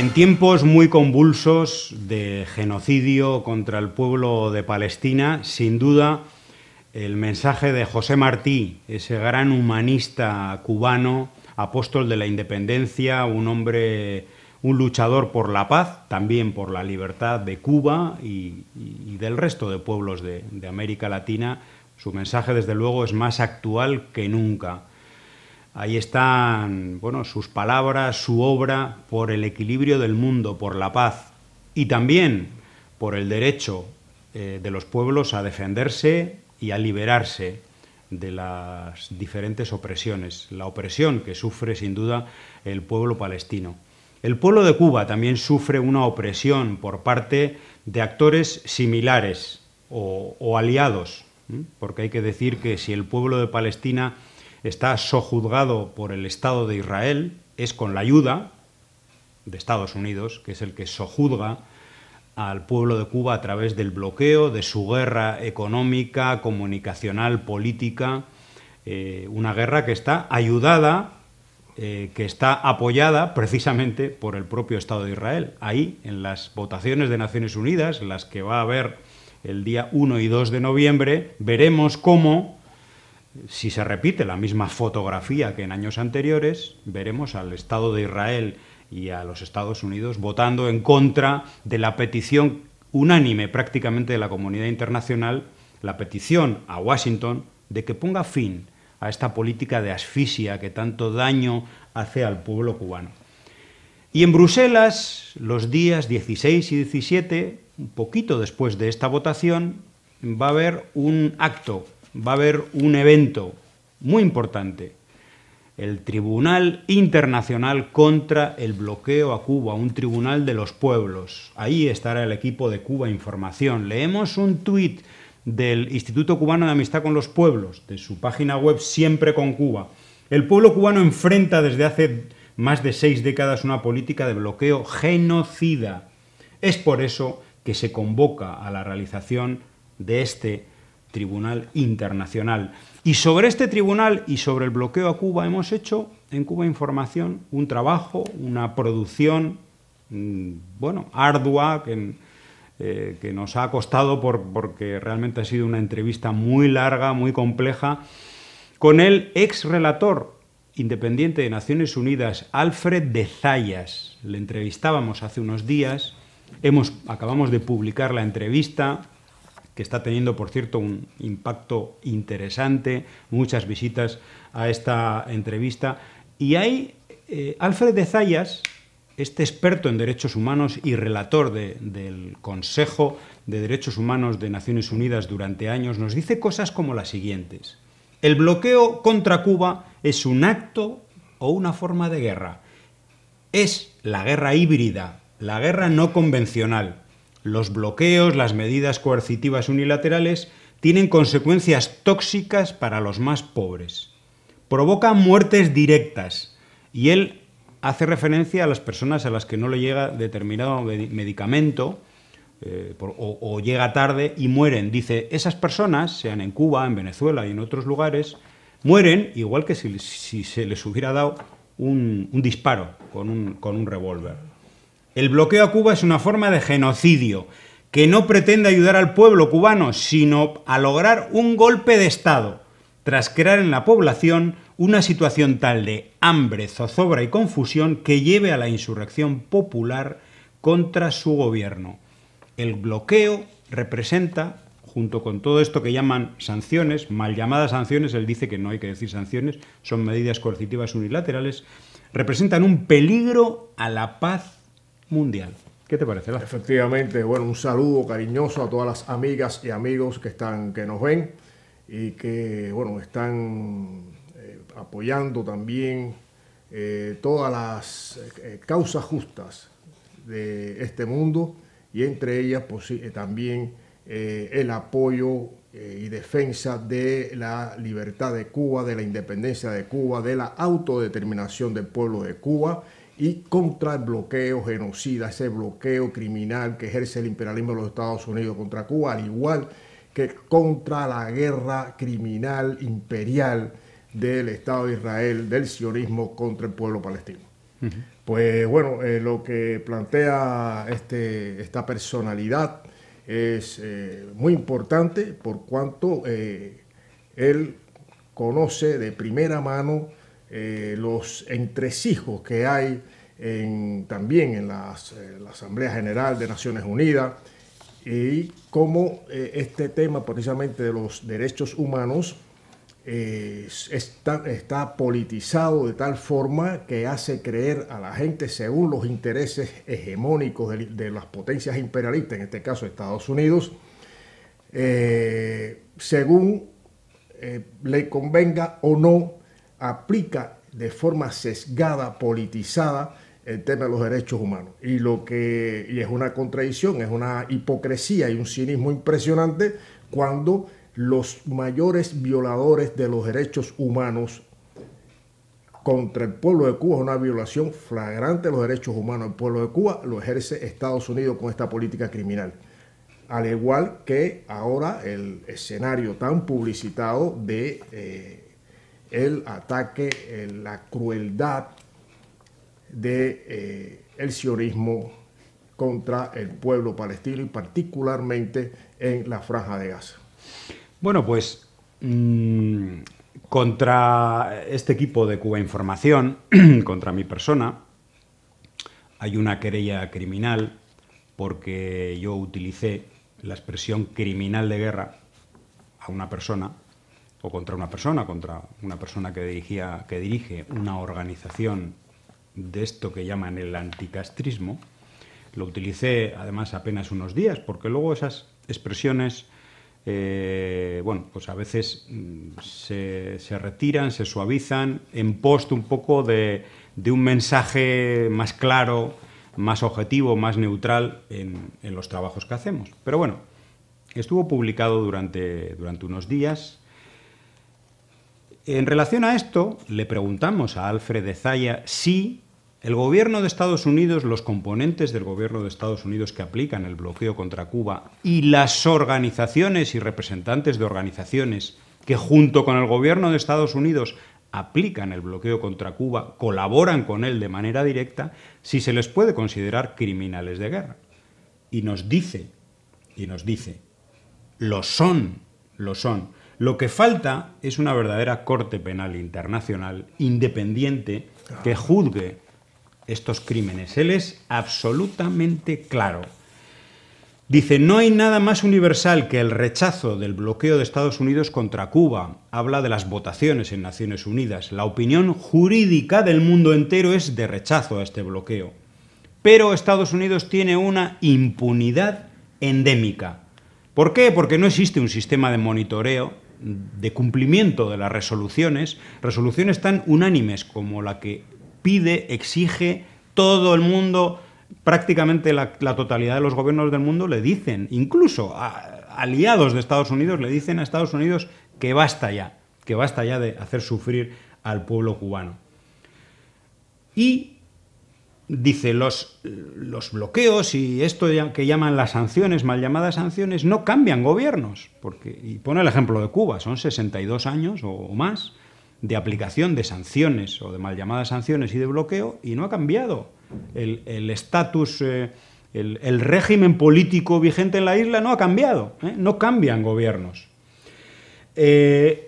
En tiempos muy convulsos de genocidio contra el pueblo de Palestina, sin duda, el mensaje de José Martí, ese gran humanista cubano, apóstol de la independencia, un hombre, un luchador por la paz, también por la libertad de Cuba y, del resto de pueblos de América Latina, su mensaje desde luego es más actual que nunca. Ahí están, bueno, sus palabras, su obra por el equilibrio del mundo, por la paz y también por el derecho eh, de los pueblos a defenderse y a liberarse de las diferentes opresiones, la opresión que sufre sin duda el pueblo palestino. El pueblo de Cuba también sufre una opresión por parte de actores similares o, aliados, porque hay que decir que si el pueblo de Palestina está sojuzgado por el Estado de Israel, es con la ayuda de Estados Unidos, que es el que sojuzga al pueblo de Cuba a través del bloqueo de su guerra económica, comunicacional, política, eh, una guerra que está ayudada, eh, que está apoyada precisamente por el propio Estado de Israel. Ahí, en las votaciones de Naciones Unidas, las que va a haber el día 1 y 2 de noviembre, veremos cómo si se repite la misma fotografía que en años anteriores, veremos al Estado de Israel y a los Estados Unidos votando en contra de la petición unánime prácticamente de la comunidad internacional, la petición a Washington de que ponga fin a esta política de asfixia que tanto daño hace al pueblo cubano. Y en Bruselas, los días 16 y 17, un poquito después de esta votación, va a haber un acto va a haber un evento muy importante, el Tribunal Internacional contra el Bloqueo a Cuba, un tribunal de los pueblos. Ahí estará el equipo de Cuba Información. Leemos un tuit del Instituto Cubano de Amistad con los Pueblos, de su página web Siempre con Cuba. El pueblo cubano enfrenta desde hace más de seis décadas una política de bloqueo genocida. Es por eso que se convoca a la realización de este Tribunal Internacional. Y sobre este tribunal y sobre el bloqueo a Cuba hemos hecho en Cuba Información un trabajo, una producción, mm, bueno, ardua, que, eh, que nos ha costado por, porque realmente ha sido una entrevista muy larga, muy compleja, con el ex relator independiente de Naciones Unidas, Alfred de Zayas. Le entrevistábamos hace unos días, hemos, acabamos de publicar la entrevista, que está teniendo, por cierto, un impacto interesante, muchas visitas a esta entrevista. Y hay eh, Alfred de Zayas, este experto en derechos humanos y relator del Consejo de Derechos Humanos de Naciones Unidas durante años, nos dice cosas como las siguientes. El bloqueo contra Cuba es un acto o una forma de guerra. Es la guerra híbrida, la guerra no convencional. Los bloqueos, las medidas coercitivas unilaterales, tienen consecuencias tóxicas para los más pobres. Provoca muertes directas y él hace referencia a las personas a las que no le llega determinado medicamento eh, o, llega tarde y mueren. Dice, esas personas, sean en Cuba, en Venezuela y en otros lugares, mueren igual que si, se les hubiera dado un, disparo con un revólver. El bloqueo a Cuba es una forma de genocidio que no pretende ayudar al pueblo cubano, sino a lograr un golpe de Estado, tras crear en la población una situación tal de hambre, zozobra y confusión que lleve a la insurrección popular contra su gobierno. El bloqueo representa, junto con todo esto que llaman sanciones, mal llamadas sanciones, él dice que no hay que decir sanciones, son medidas coercitivas unilaterales, representan un peligro a la paz mundial. ¿Qué te parece? Efectivamente, bueno, un saludo cariñoso a todas las amigas y amigos que, están, que nos ven y que, bueno, están eh, apoyando también eh, todas las eh, causas justas de este mundo y entre ellas pues también el apoyo y defensa de la libertad de Cuba, de la independencia de Cuba, de la autodeterminación del pueblo de Cuba y contra el bloqueo genocida, ese bloqueo criminal que ejerce el imperialismo de los Estados Unidos contra Cuba, al igual que contra la guerra criminal imperial del Estado de Israel, del sionismo contra el pueblo palestino. Pues bueno, eh, lo que plantea este, esta personalidad es eh, muy importante por cuanto eh, él conoce de primera mano los entresijos que hay también en eh, la Asamblea General de Naciones Unidas y cómo eh, este tema precisamente de los derechos humanos eh, está, politizado de tal forma que hace creer a la gente según los intereses hegemónicos de, las potencias imperialistas, en este caso Estados Unidos, según le convenga o no, aplica de forma sesgada, politizada, el tema de los derechos humanos. Y lo que y es una contradicción, es una hipocresía y un cinismo impresionante cuando los mayores violadores de los derechos humanos contra el pueblo de Cuba es una violación flagrante de los derechos humanos. del pueblo de Cuba lo ejerce Estados Unidos con esta política criminal. Al igual que ahora el escenario tan publicitado de eh, el ataque, eh, la crueldad de eh, el sionismo contra el pueblo palestino y particularmente en la franja de Gaza. Bueno, pues mm, contra este equipo de Cuba Información, contra mi persona, hay una querella criminal porque yo utilicé la expresión criminal de guerra a una persona o contra una persona, contra una persona que dirigía que dirige una organización de esto que llaman el anticastrismo. Lo utilicé además apenas unos días, porque luego esas expresiones, eh, bueno, pues a veces mm, se, retiran, se suavizan, en post un poco de, un mensaje más claro, más objetivo, más neutral en, los trabajos que hacemos. Pero bueno, estuvo publicado durante unos días, en relación a esto, le preguntamos a Alfred de Zaya si el gobierno de Estados Unidos, los componentes del gobierno de Estados Unidos que aplican el bloqueo contra Cuba y las organizaciones y representantes de organizaciones que junto con el gobierno de Estados Unidos aplican el bloqueo contra Cuba, colaboran con él de manera directa, si se les puede considerar criminales de guerra. Y nos dice, y nos dice, lo son, lo son. Lo que falta es una verdadera Corte Penal Internacional independiente que ah. juzgue estos crímenes. Él es absolutamente claro. Dice, no hay nada más universal que el rechazo del bloqueo de Estados Unidos contra Cuba. Habla de las votaciones en Naciones Unidas. La opinión jurídica del mundo entero es de rechazo a este bloqueo. Pero Estados Unidos tiene una impunidad endémica. ¿Por qué? Porque no existe un sistema de monitoreo de cumplimiento de las resoluciones, resoluciones tan unánimes como la que pide, exige todo el mundo, prácticamente la, totalidad de los gobiernos del mundo le dicen, incluso aliados de Estados Unidos le dicen a Estados Unidos que basta ya, que basta ya de hacer sufrir al pueblo cubano. Y dice, los, los, bloqueos y esto que llaman las sanciones, mal llamadas sanciones, no cambian gobiernos. Porque, y pone el ejemplo de Cuba, son 62 años o, más de aplicación de sanciones o de mal llamadas sanciones y de bloqueo y no ha cambiado el estatus, eh, el, régimen político vigente en la isla no ha cambiado, ¿eh? no cambian gobiernos. Eh,